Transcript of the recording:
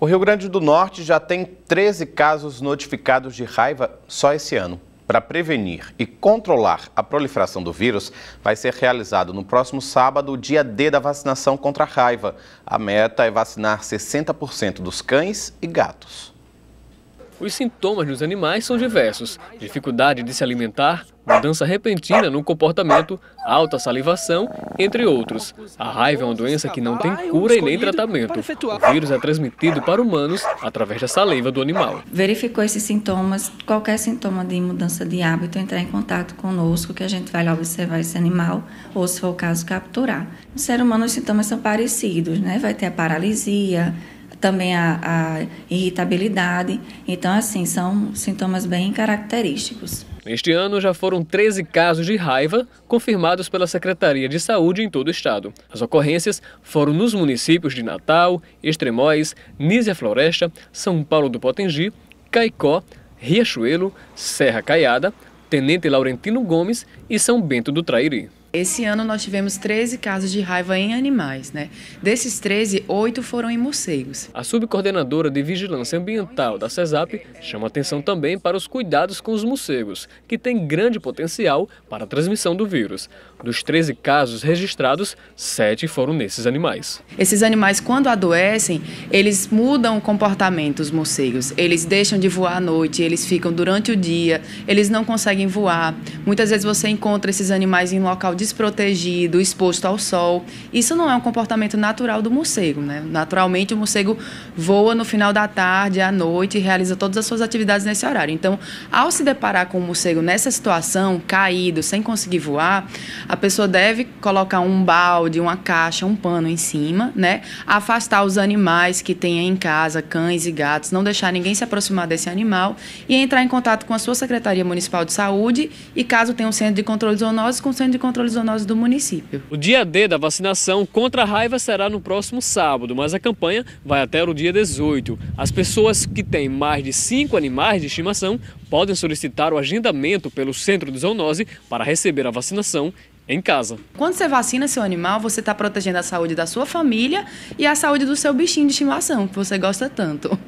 O Rio Grande do Norte já tem 13 casos notificados de raiva só esse ano. Para prevenir e controlar a proliferação do vírus, vai ser realizado no próximo sábado o dia D da vacinação contra a raiva. A meta é vacinar 60% dos cães e gatos. Os sintomas nos animais são diversos: dificuldade de se alimentar, mudança repentina no comportamento, alta salivação, entre outros. A raiva é uma doença que não tem cura e nem tratamento. O vírus é transmitido para humanos através da saliva do animal. Verificou esses sintomas, qualquer sintoma de mudança de hábito, entrar em contato conosco, que a gente vai lá observar esse animal, ou se for o caso, capturar. No ser humano, os sintomas são parecidos, né? Vai ter a paralisia também a, a irritabilidade. Então, assim, são sintomas bem característicos. Este ano já foram 13 casos de raiva confirmados pela Secretaria de Saúde em todo o estado. As ocorrências foram nos municípios de Natal, Extremóis, Nísia Floresta, São Paulo do Potengi, Caicó, Riachuelo, Serra Caiada, Tenente Laurentino Gomes e São Bento do Trairi. Esse ano nós tivemos 13 casos de raiva em animais, né? Desses 13, 8 foram em morcegos. A subcoordenadora de Vigilância Ambiental da CESAP chama atenção também para os cuidados com os morcegos, que têm grande potencial para a transmissão do vírus. Dos 13 casos registrados, 7 foram nesses animais. Esses animais, quando adoecem, eles mudam o comportamento, os morcegos. Eles deixam de voar à noite, eles ficam durante o dia, eles não conseguem voar. Muitas vezes você encontra esses animais em local desprotegido, exposto ao sol. Isso não é um comportamento natural do morcego, né? Naturalmente, o morcego voa no final da tarde, à noite, e realiza todas as suas atividades nesse horário. Então, ao se deparar com o morcego nessa situação, caído, sem conseguir voar, a pessoa deve colocar um balde, uma caixa, um pano em cima, né? Afastar os animais que tenha em casa, cães e gatos, não deixar ninguém se aproximar desse animal e entrar em contato com a sua Secretaria Municipal de Saúde e caso tenha um centro de controle zoonoses, com o centro de controle controle zoonose do município. O dia D da vacinação contra a raiva será no próximo sábado, mas a campanha vai até o dia 18. As pessoas que têm mais de cinco animais de estimação podem solicitar o agendamento pelo Centro de Zoonose para receber a vacinação em casa. Quando você vacina seu animal, você está protegendo a saúde da sua família e a saúde do seu bichinho de estimação, que você gosta tanto.